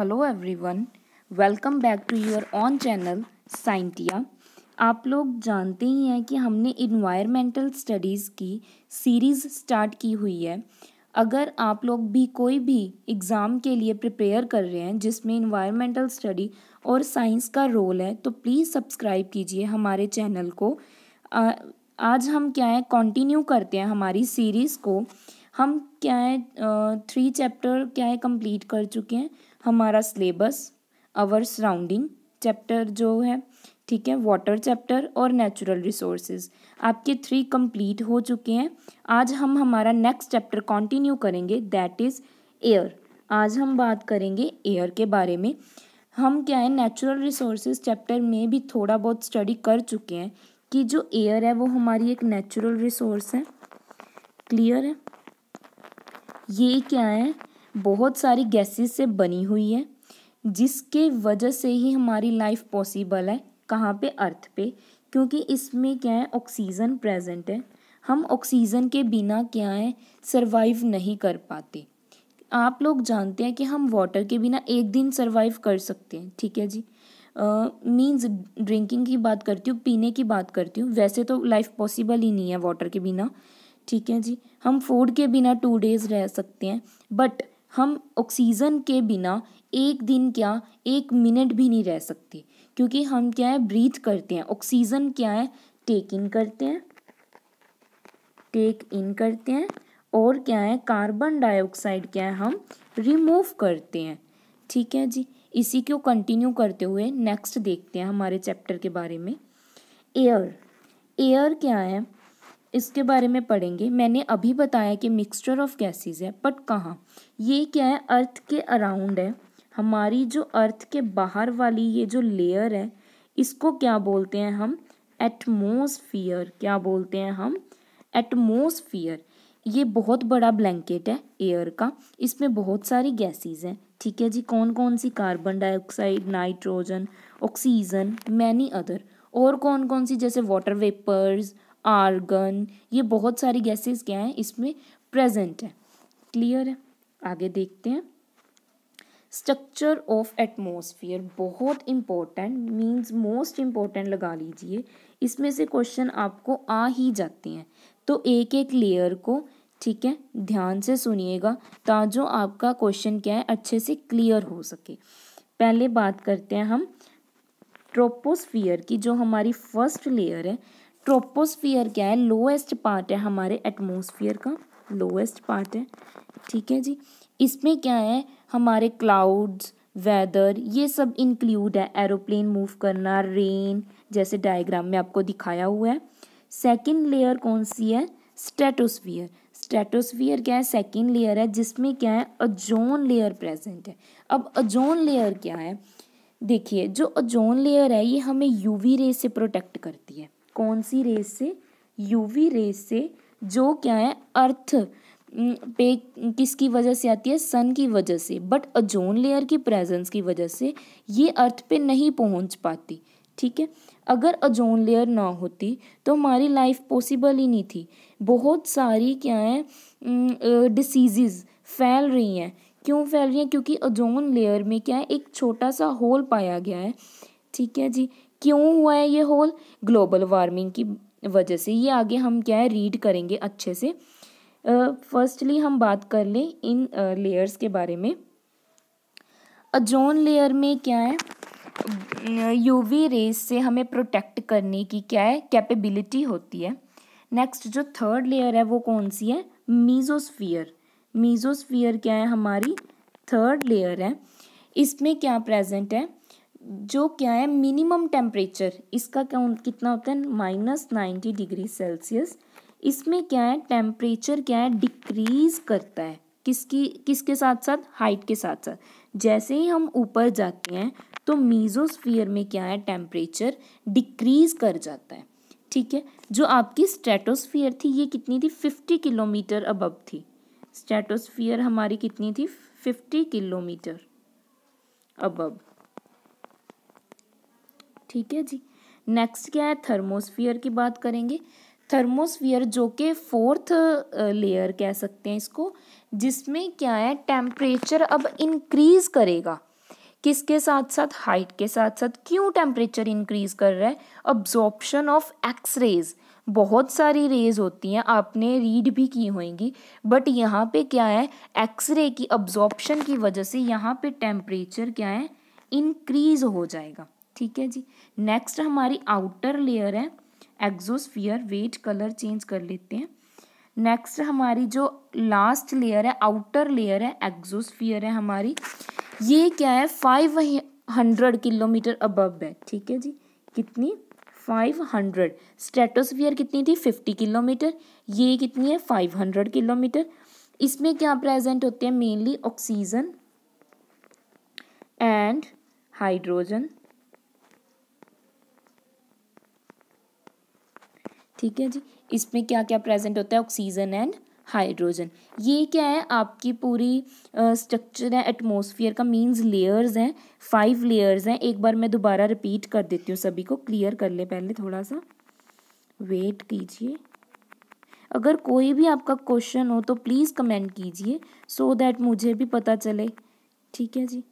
hello everyone welcome back to your own channel Scientia आप लोग जानते ही हैं कि हमने इन्वायरमेंटल स्टडीज़ की सीरीज़ स्टार्ट की हुई है अगर आप लोग भी कोई भी एग्ज़ाम के लिए प्रिपेयर कर रहे हैं जिसमें इन्वायरमेंटल स्टडी और साइंस का रोल है तो प्लीज़ सब्सक्राइब कीजिए हमारे चैनल को आ, आज हम क्या है कंटिन्यू करते हैं हमारी सीरीज़ को हम क्या है थ्री चैप्टर क्या है कंप्लीट कर चुके हैं हमारा सिलेबस आवर सराउंडिंग चैप्टर जो है ठीक है वाटर चैप्टर और नेचुरल रिसोर्सेज आपके थ्री कंप्लीट हो चुके हैं आज हम हमारा नेक्स्ट चैप्टर कंटिन्यू करेंगे दैट इज़ एयर आज हम बात करेंगे एयर के बारे में हम क्या है नेचुरल रिसोर्सेज चैप्टर में भी थोड़ा बहुत स्टडी कर चुके हैं कि जो एयर है वो हमारी एक नेचुरल रिसोर्स है क्लियर है ये क्या है बहुत सारी गैसेस से बनी हुई है जिसके वजह से ही हमारी लाइफ पॉसिबल है कहाँ पे अर्थ पे क्योंकि इसमें क्या है ऑक्सीजन प्रेजेंट है हम ऑक्सीजन के बिना क्या है सरवाइव नहीं कर पाते आप लोग जानते हैं कि हम वाटर के बिना एक दिन सरवाइव कर सकते हैं ठीक है जी मीन्स uh, ड्रिंकिंग की बात करती हूँ पीने की बात करती हूँ वैसे तो लाइफ पॉसिबल ही नहीं है वाटर के बिना ठीक है जी हम फूड के बिना टू डेज़ रह सकते हैं बट हम ऑक्सीजन के बिना एक दिन क्या एक मिनट भी नहीं रह सकते क्योंकि हम क्या है ब्रीथ करते हैं ऑक्सीजन क्या है टेक इन करते हैं टेक इन करते हैं और क्या है कार्बन डाइऑक्साइड क्या है हम रिमूव करते हैं ठीक है जी इसी को कंटिन्यू करते हुए नेक्स्ट देखते हैं हमारे चैप्टर के बारे में एयर एयर क्या है इसके बारे में पढ़ेंगे मैंने अभी बताया कि मिक्सचर ऑफ गैसेस है बट कहाँ ये क्या है अर्थ के अराउंड है हमारी जो अर्थ के बाहर वाली ये जो लेयर है इसको क्या बोलते हैं हम एटमोसफियर क्या बोलते हैं हम एटमोसफियर ये बहुत बड़ा ब्लैंकेट है एयर का इसमें बहुत सारी गैसेस हैं ठीक है जी कौन कौन सी carbon dioxide nitrogen oxygen many other और कौन कौन सी जैसे वाटर वेपर्स आर्गन ये बहुत सारी गैसेस क्या हैं इसमें प्रेजेंट है क्लियर है आगे देखते हैं स्ट्रक्चर ऑफ एटमोसफियर बहुत इम्पोर्टेंट मीन्स मोस्ट इम्पोर्टेंट लगा लीजिए इसमें से क्वेश्चन आपको आ ही जाते हैं तो एक एक लेयर को ठीक है ध्यान से सुनिएगा ताजो आपका क्वेश्चन क्या है अच्छे से क्लियर हो सके पहले बात करते हैं हम ट्रोपोस्फियर की जो हमारी फर्स्ट लेयर है ट्रोपोस्फियर क्या है लोएस्ट पार्ट है हमारे एटमोसफियर का लोएस्ट पार्ट है ठीक है जी इसमें क्या है हमारे क्लाउड्स वेदर ये सब इंक्लूड है एरोप्लेन मूव करना रेन जैसे डायग्राम में आपको दिखाया हुआ है सेकंड लेयर कौन सी है स्टेटोस्फियर स्टेटोस्फियर क्या है सेकंड लेयर है जिसमें क्या है अजोन लेयर प्रेजेंट है अब अजोन लेयर क्या है देखिए जो अजोन लेयर है ये हमें यूवी रे से प्रोटेक्ट करती है कौन सी रेस से यूवी रेस से जो क्या है अर्थ पे किसकी वजह से आती है सन की वजह से बट अजोन लेयर की प्रेजेंस की वजह से ये अर्थ पे नहीं पहुंच पाती ठीक है अगर अजोन लेयर ना होती तो हमारी लाइफ पॉसिबल ही नहीं थी बहुत सारी क्या है डिसीज़ फैल रही हैं क्यों फैल रही हैं क्योंकि अजोन लेयर में क्या है एक छोटा सा होल पाया गया है ठीक है जी क्यों हुआ है ये होल ग्लोबल वार्मिंग की वजह से ये आगे हम क्या है रीड करेंगे अच्छे से फर्स्टली uh, हम बात कर लें इन लेयर्स uh, के बारे में अजोन लेयर में क्या है यूवी रेस से हमें प्रोटेक्ट करने की क्या है कैपेबिलिटी होती है नेक्स्ट जो थर्ड लेयर है वो कौन सी है मीजोस्फियर मीजोस्फियर क्या है हमारी थर्ड लेयर है इसमें क्या प्रेजेंट है जो क्या है मिनिमम टेम्परेचर इसका क्या कितना होता है माइनस नाइन्टी डिग्री सेल्सियस इसमें क्या है टेम्परेचर क्या है डिक्रीज करता है किसकी किसके साथ साथ हाइट के साथ साथ जैसे ही हम ऊपर जाते हैं तो मीजोस्फीयर में क्या है टेम्परेचर डिक्रीज कर जाता है ठीक है जो आपकी स्ट्रेटोस्फीयर थी ये कितनी थी फिफ्टी किलोमीटर अबब थी स्ट्रेटोस्फीयर हमारी कितनी थी फिफ्टी किलोमीटर अबब ठीक है जी नेक्स्ट क्या है थर्मोस्फियर की बात करेंगे थर्मोस्फियर जो कि फोर्थ लेयर कह सकते हैं इसको जिसमें क्या है टेम्परेचर अब इंक्रीज करेगा किसके साथ साथ हाइट के साथ साथ क्यों टेम्परेचर इंक्रीज कर रहा है अब्जॉर्प्शन ऑफ एक्स रेज बहुत सारी रेज होती हैं आपने रीड भी की होंगी बट यहाँ पे क्या है एक्सरे की अब्जॉर्प्शन की वजह से यहाँ पे टेम्परेचर क्या है इंक्रीज हो जाएगा ठीक है जी नेक्स्ट हमारी आउटर लेयर है एक्जोस्फियर वेट कलर चेंज कर लेते हैं नेक्स्ट हमारी जो लास्ट लेयर है आउटर लेयर है एक्जोस्फियर है हमारी ये क्या है फाइव हंड्रेड किलोमीटर अबव है ठीक है जी कितनी फाइव हंड्रेड स्टेटोस्फियर कितनी थी फिफ्टी किलोमीटर ये कितनी है फाइव हंड्रेड किलोमीटर इसमें क्या प्रेजेंट होते हैं मेनली ऑक्सीजन एंड हाइड्रोजन ठीक है जी इसमें क्या क्या प्रेजेंट होता है ऑक्सीजन एंड हाइड्रोजन ये क्या है आपकी पूरी स्ट्रक्चर है एटमोसफियर का मींस लेयर्स हैं फाइव लेयर्स हैं एक बार मैं दोबारा रिपीट कर देती हूँ सभी को क्लियर कर ले पहले थोड़ा सा वेट कीजिए अगर कोई भी आपका क्वेश्चन हो तो प्लीज़ कमेंट कीजिए सो दैट मुझे भी पता चले ठीक है जी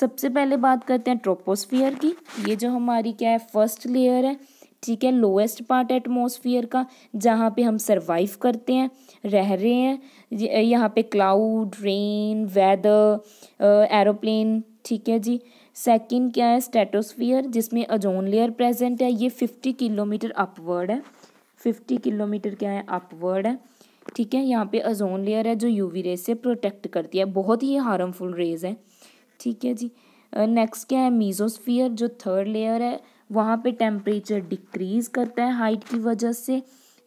सबसे पहले बात करते हैं ट्रोपोस्फियर की ये जो हमारी क्या है फर्स्ट लेयर है ठीक है लोएस्ट पार्ट एटमोसफियर का जहाँ पे हम सर्वाइव करते हैं रह रहे हैं यहाँ पे क्लाउड रेन वेदर एरोप्लेन ठीक है जी सेकंड क्या है स्टेटोस्फियर जिसमें अजोन लेयर प्रेजेंट है ये फिफ्टी किलोमीटर अपवर्ड है फिफ्टी किलोमीटर क्या है अपवर्ड है ठीक है यहाँ पे अजोन लेयर है जो यूवी रेज से प्रोटेक्ट करती है बहुत ही हार्मफुल रेज है ठीक है जी नेक्स्ट uh, क्या है मीजोस्फियर जो थर्ड लेयर है वहाँ पे टेम्परेचर डिक्रीज करता है हाइट की वजह से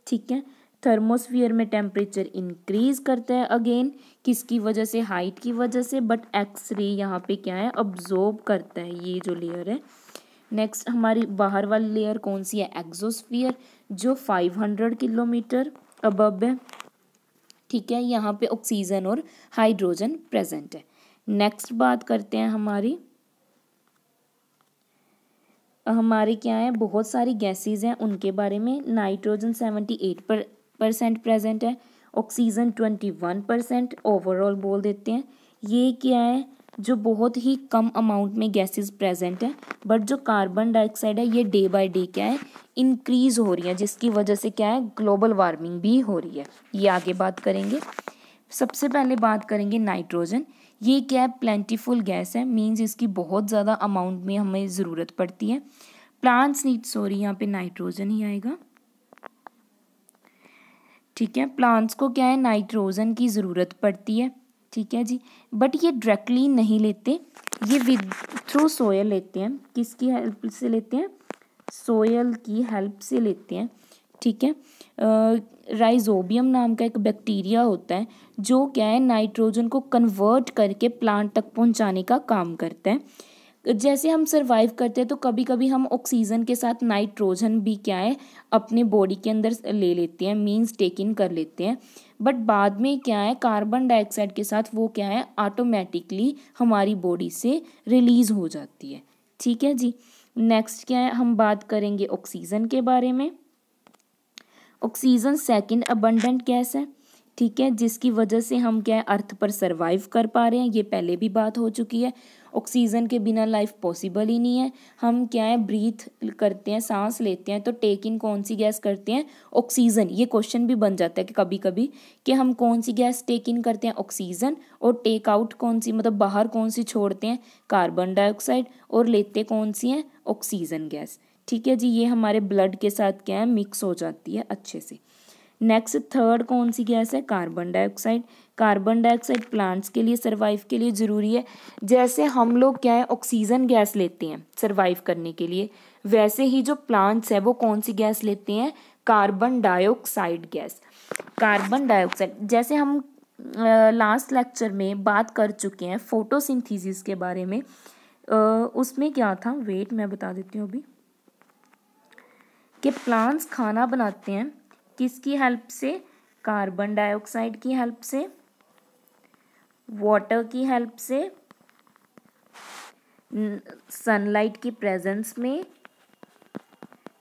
ठीक है थर्मोस्फियर में टेम्परेचर इंक्रीज करता है अगेन किसकी वजह से हाइट की वजह से बट एक्स रे यहाँ पे क्या है अब्जॉर्ब करता है ये जो लेयर है नेक्स्ट हमारी बाहर वाली लेयर कौन सी है एक्जोस्फियर जो फाइव हंड्रेड किलोमीटर अबब है ठीक है यहाँ पे ऑक्सीजन और हाइड्रोजन प्रेजेंट है नेक्स्ट बात करते हैं हमारी हमारे क्या है बहुत सारी गैसेस हैं उनके बारे में नाइट्रोजन सेवेंटी एट पर परसेंट प्रेजेंट है oxygen twenty one percent overall बोल देते हैं ये क्या है जो बहुत ही कम अमाउंट में गैसेस प्रेजेंट है बट जो कार्बन डाइऑक्साइड है ये डे बाय डे क्या है इंक्रीज हो रही है जिसकी वजह से क्या है ग्लोबल वार्मिंग भी हो रही है ये आगे बात करेंगे सबसे पहले बात करेंगे नाइट्रोजन ये क्या है प्लेंटीफुल गैस है मीन्स इसकी बहुत ज़्यादा अमाउंट में हमें ज़रूरत पड़ती है प्लांट्स नीड सॉरी यहाँ पे नाइट्रोजन ही आएगा ठीक है प्लांट्स को क्या है नाइट्रोजन की ज़रूरत पड़ती है ठीक है जी बट ये डायरेक्टली नहीं लेते ये विद थ्रू सोयल लेते हैं किसकी हेल्प से लेते हैं सोयल की हेल्प से लेते हैं ठीक है राइजोबियम नाम का एक बैक्टीरिया होता है जो क्या है नाइट्रोजन को कन्वर्ट करके प्लांट तक पहुंचाने का काम करता है जैसे हम सर्वाइव करते हैं तो कभी कभी हम ऑक्सीजन के साथ नाइट्रोजन भी क्या है अपने बॉडी के अंदर ले लेते हैं मीन्स टेक इन कर लेते हैं बट बाद में क्या है कार्बन डाइऑक्साइड के साथ वो क्या है ऑटोमेटिकली हमारी बॉडी से रिलीज़ हो जाती है ठीक है जी नेक्स्ट क्या है हम बात करेंगे ऑक्सीजन के बारे में ऑक्सीजन सेकंड अबंडेंट गैस है ठीक है जिसकी वजह से हम क्या है अर्थ पर सरवाइव कर पा रहे हैं ये पहले भी बात हो चुकी है ऑक्सीजन के बिना लाइफ पॉसिबल ही नहीं है हम क्या है ब्रीथ करते हैं सांस लेते हैं तो टेक इन कौन सी गैस करते हैं ऑक्सीजन ये क्वेश्चन भी बन जाता है कि कभी कभी कि हम कौन सी गैस टेक इन करते हैं ऑक्सीजन और टेक आउट कौन सी मतलब बाहर कौन सी छोड़ते हैं कार्बन डाइऑक्साइड और लेते कौन सी हैं ऑक्सीजन गैस ठीक है जी ये हमारे ब्लड के साथ क्या है मिक्स हो जाती है अच्छे से नेक्स्ट थर्ड कौन सी गैस है carbon dioxide carbon dioxide plants के लिए सर्वाइव के लिए ज़रूरी है जैसे हम लोग क्या है ऑक्सीजन गैस लेते हैं सर्वाइव करने के लिए वैसे ही जो प्लांट्स है वो कौन सी गैस लेते हैं carbon dioxide gas carbon dioxide जैसे हम लास्ट लेक्चर में बात कर चुके हैं फोटोसिंथेसिस के बारे में uh, उसमें क्या था वेट मैं बता देती हूँ अभी कि प्लांट्स खाना बनाते हैं किसकी हेल्प से कार्बन डाइऑक्साइड की हेल्प से वाटर की हेल्प से सनलाइट की प्रेजेंस में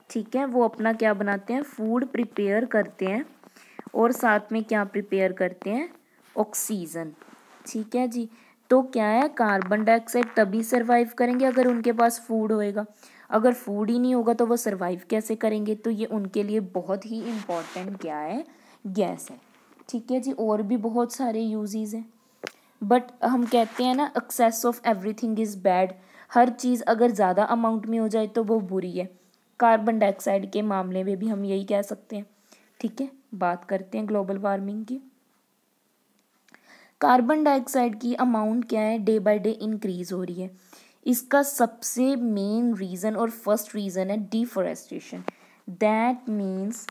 ठीक है वो अपना क्या बनाते हैं फूड प्रिपेयर करते हैं और साथ में क्या प्रिपेयर करते हैं ऑक्सीजन ठीक है जी तो क्या है कार्बन डाइऑक्साइड तभी सर्वाइव करेंगे अगर उनके पास फूड होएगा अगर फूड ही नहीं होगा तो वो सर्वाइव कैसे करेंगे तो ये उनके लिए बहुत ही इम्पॉर्टेंट क्या है गैस है ठीक है जी और भी बहुत सारे यूजेज़ हैं बट हम कहते हैं ना excess of everything is bad हर चीज़ अगर ज़्यादा अमाउंट में हो जाए तो वो बुरी है कार्बन डाइऑक्साइड के मामले में भी हम यही कह सकते हैं ठीक है बात करते हैं ग्लोबल वार्मिंग की कार्बन डाइऑक्साइड की अमाउंट क्या है डे बाय डे इंक्रीज हो रही है इसका सबसे मेन रीज़न और फर्स्ट रीज़न है deforestation that means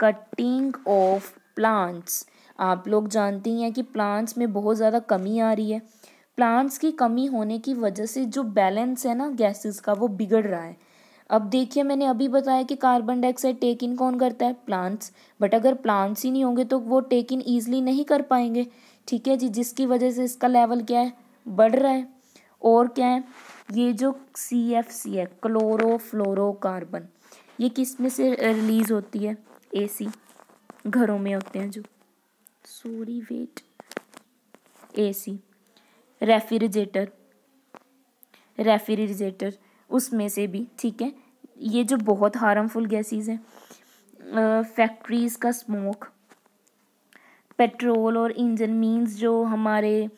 cutting of plants आप लोग जानते ही हैं कि प्लांट्स में बहुत ज़्यादा कमी आ रही है प्लांट्स की कमी होने की वजह से जो बैलेंस है ना गैसेस का वो बिगड़ रहा है अब देखिए मैंने अभी बताया कि कार्बन डाइऑक्साइड टेक इन कौन करता है प्लांट्स बट अगर प्लांट्स ही नहीं होंगे तो वो टेक इन ईजिली नहीं कर पाएंगे ठीक है जी जिसकी वजह से इसका लेवल क्या है बढ़ रहा है और क्या है ये जो सी एफ सी है क्लोरो क्लोरोफ्लोरोकार्बन ये किस में से रिलीज़ होती है एसी घरों में होते हैं जो sorry wait AC refrigerator refrigerator उसमें से भी ठीक है ये जो बहुत हार्मफुल गैसेस हैं फैक्ट्रीज़ का स्मोक पेट्रोल और इंजन मींस जो हमारे आ,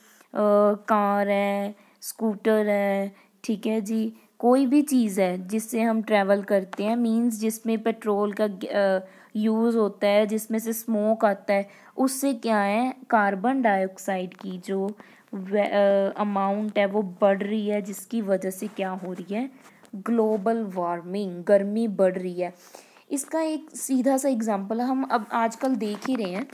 कार है स्कूटर है ठीक है जी कोई भी चीज़ है जिससे हम ट्रैवल करते हैं मींस जिसमें पेट्रोल का यूज़ होता है जिसमें से स्मोक आता है उससे क्या है कार्बन डाइऑक्साइड की जो अमाउंट है वो बढ़ रही है जिसकी वजह से क्या हो रही है ग्लोबल वार्मिंग गर्मी बढ़ रही है इसका एक सीधा सा एग्जांपल हम अब आजकल देख ही रहे हैं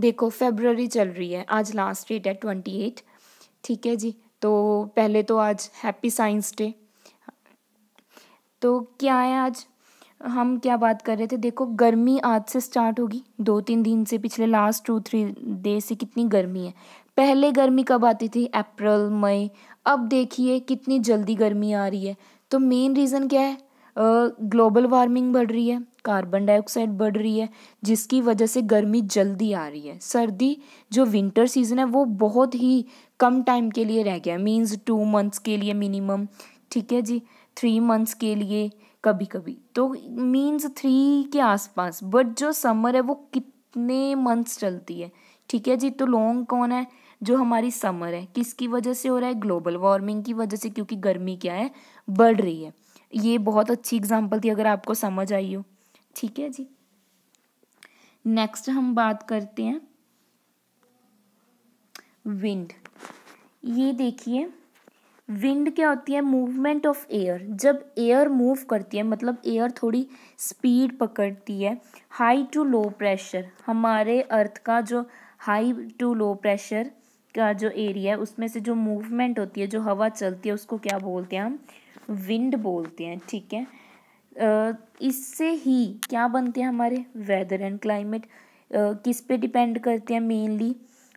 देखो फेबररी चल रही है आज लास्ट डेट है ट्वेंटी एट ठीक है जी तो पहले तो आज हैप्पी साइंस डे तो क्या है आज हम क्या बात कर रहे थे देखो गर्मी आज से स्टार्ट होगी दो तीन दिन से पिछले लास्ट टू थ्री डे से कितनी गर्मी है पहले गर्मी कब आती थी अप्रैल मई अब देखिए कितनी जल्दी गर्मी आ रही है तो मेन रीज़न क्या है ग्लोबल वार्मिंग बढ़ रही है कार्बन डाइऑक्साइड बढ़ रही है जिसकी वजह से गर्मी जल्दी आ रही है सर्दी जो विंटर सीजन है वो बहुत ही कम टाइम के लिए रह गया मीन्स टू मंथ्स के लिए मिनिमम ठीक है जी थ्री मंथ्स के लिए कभी कभी तो मीन्स थ्री के आसपास बट जो समर है वो कितने मंथ्स चलती है ठीक है जी तो लॉन्ग कौन है जो हमारी समर है किसकी वजह से हो रहा है ग्लोबल वार्मिंग की वजह से क्योंकि गर्मी क्या है बढ़ रही है ये बहुत अच्छी एग्जाम्पल थी अगर आपको समझ आई हो ठीक है जी नेक्स्ट हम बात करते हैं विंड ये देखिए विंड क्या होती है मूवमेंट ऑफ एयर जब एयर मूव करती है मतलब एयर थोड़ी स्पीड पकड़ती है हाई टू लो प्रेशर हमारे अर्थ का जो हाई टू लो प्रेशर का जो एरिया है उसमें से जो मूवमेंट होती है जो हवा चलती है उसको क्या बोलते हैं हम विंड बोलते हैं ठीक है इससे ही क्या बनते हैं हमारे वेदर एंड क्लाइमेट किस पे डिपेंड करते हैं मेनली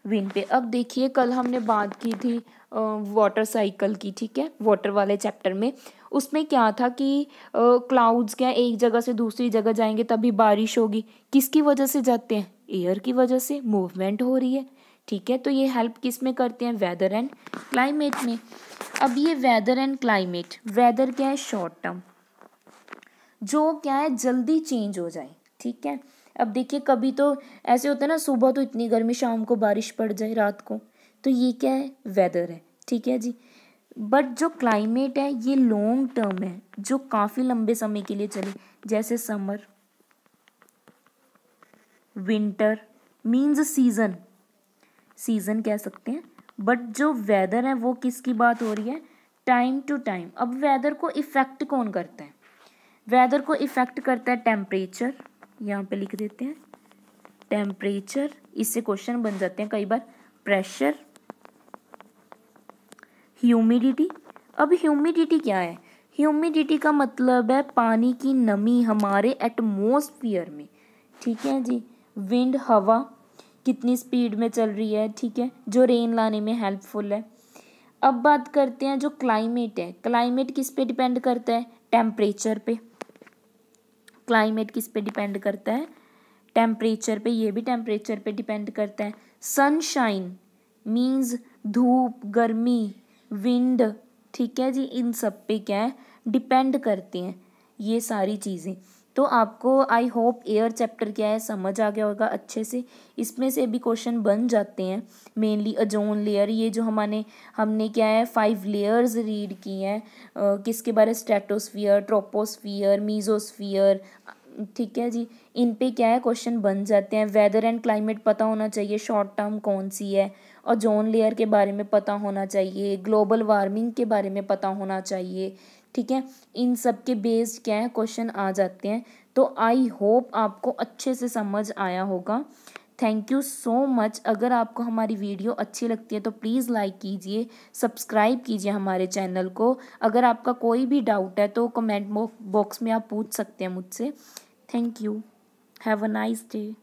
विंड पे अब देखिए कल हमने बात की थी वाटर साइकिल की ठीक है वाटर वाले चैप्टर में उसमें क्या था कि क्लाउड्स क्या एक जगह से दूसरी जगह जाएंगे तभी बारिश होगी किसकी वजह से जाते हैं एयर की वजह से मूवमेंट हो रही है ठीक है तो ये हेल्प किस में करते हैं वेदर एंड क्लाइमेट में अब ये वेदर एंड क्लाइमेट वेदर क्या है शॉर्ट टर्म जो क्या है जल्दी चेंज हो जाए ठीक है अब देखिए कभी तो ऐसे होता है ना सुबह तो इतनी गर्मी शाम को बारिश पड़ जाए रात को तो ये क्या है वेदर है ठीक है जी बट जो क्लाइमेट है ये लॉन्ग टर्म है जो काफ़ी लंबे समय के लिए चले जैसे summer winter means season season कह सकते हैं बट जो वेदर है वो किसकी बात हो रही है टाइम टू टाइम अब वेदर को इफ़ेक्ट कौन करता है वेदर को इफ़ेक्ट करता है टेम्परेचर यहाँ पे लिख देते हैं टेम्परेचर इससे क्वेश्चन बन जाते हैं कई बार प्रेशर ह्यूमिडिटी अब ह्यूमिडिटी क्या है ह्यूमिडिटी का मतलब है पानी की नमी हमारे एटमोसफियर में ठीक है जी विंड हवा कितनी स्पीड में चल रही है ठीक है जो रेन लाने में हेल्पफुल है अब बात करते हैं जो क्लाइमेट है क्लाइमेट किस पे डिपेंड करता है टेम्परेचर पे क्लाइमेट किस पे डिपेंड करता है टेम्परेचर पे ये भी टेम्परेचर पे डिपेंड करता है सनशाइन मीन्स धूप गर्मी विंड ठीक है जी इन सब पे क्या है डिपेंड करते हैं ये सारी चीज़ें तो आपको आई होप एयर चैप्टर क्या है समझ आ गया होगा अच्छे से इसमें से भी क्वेश्चन बन जाते हैं मेनली अजोन लेयर ये जो हमारे हमने क्या है फाइव लेयर्स रीड की हैं किसके बारे स्ट्रेटोस्फियर ट्रोपोस्फियर मीजोस्फियर ठीक है जी इन पे क्या है क्वेश्चन बन जाते हैं वेदर एंड क्लाइमेट पता होना चाहिए शॉर्ट टर्म कौन सी है और जोन लेयर के बारे में पता होना चाहिए ग्लोबल वार्मिंग के बारे में पता होना चाहिए ठीक है इन सब के बेस्ड क्या है क्वेश्चन आ जाते हैं तो आई होप आपको अच्छे से समझ आया होगा थैंक यू सो मच अगर आपको हमारी वीडियो अच्छी लगती है तो प्लीज़ लाइक कीजिए सब्सक्राइब कीजिए हमारे चैनल को अगर आपका कोई भी डाउट है तो कमेंट बॉक्स में आप पूछ सकते हैं मुझसे thank you have a nice day